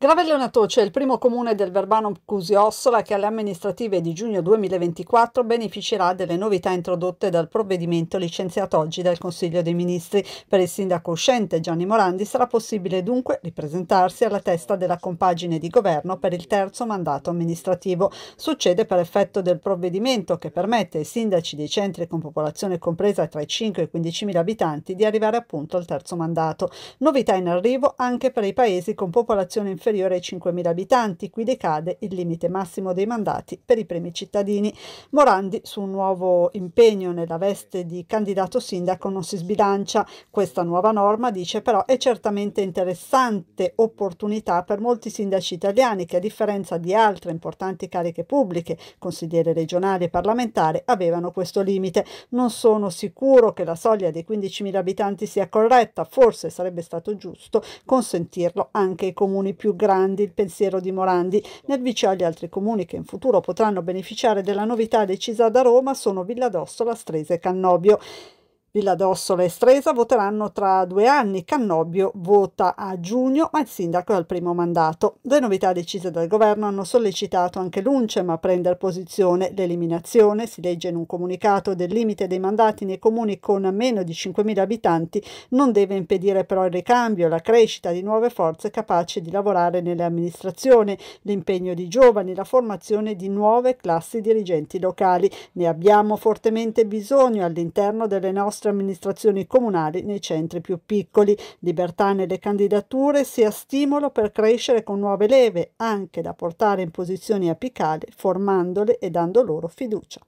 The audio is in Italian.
Gravelleonatoce è il primo comune del Verbano Cusiossola che alle amministrative di giugno 2024 beneficerà delle novità introdotte dal provvedimento licenziato oggi dal Consiglio dei Ministri. Per il sindaco uscente Gianni Morandi sarà possibile dunque ripresentarsi alla testa della compagine di governo per il terzo mandato amministrativo. Succede per effetto del provvedimento che permette ai sindaci dei centri con popolazione compresa tra i 5 e i 15 mila abitanti di arrivare appunto al terzo mandato. Novità in arrivo anche per i paesi con popolazione inferiore inferiore ai 5.000 abitanti, qui decade il limite massimo dei mandati per i primi cittadini. Morandi su un nuovo impegno nella veste di candidato sindaco non si sbilancia. Questa nuova norma, dice però, è certamente interessante opportunità per molti sindaci italiani che a differenza di altre importanti cariche pubbliche, consigliere regionale e parlamentare, avevano questo limite. Non sono sicuro che la soglia dei 15.000 abitanti sia corretta, forse sarebbe stato giusto consentirlo anche ai comuni più grandi il pensiero di Morandi. Nel vicino agli altri comuni che in futuro potranno beneficiare della novità decisa da Roma sono Villadossola, Strese e Cannobio. Villadossola e Stresa voteranno tra due anni, Cannobbio vota a giugno, ma il sindaco è al primo mandato. Le novità decise dal governo hanno sollecitato anche l'UNCEM a prendere posizione. L'eliminazione, si legge in un comunicato, del limite dei mandati nei comuni con meno di 5.000 abitanti non deve impedire però il ricambio e la crescita di nuove forze capaci di lavorare nelle amministrazioni, l'impegno di giovani, la formazione di nuove classi dirigenti locali. Ne abbiamo fortemente bisogno all'interno delle nostre altre amministrazioni comunali nei centri più piccoli. Libertà nelle candidature sia stimolo per crescere con nuove leve, anche da portare in posizioni apicali, formandole e dando loro fiducia.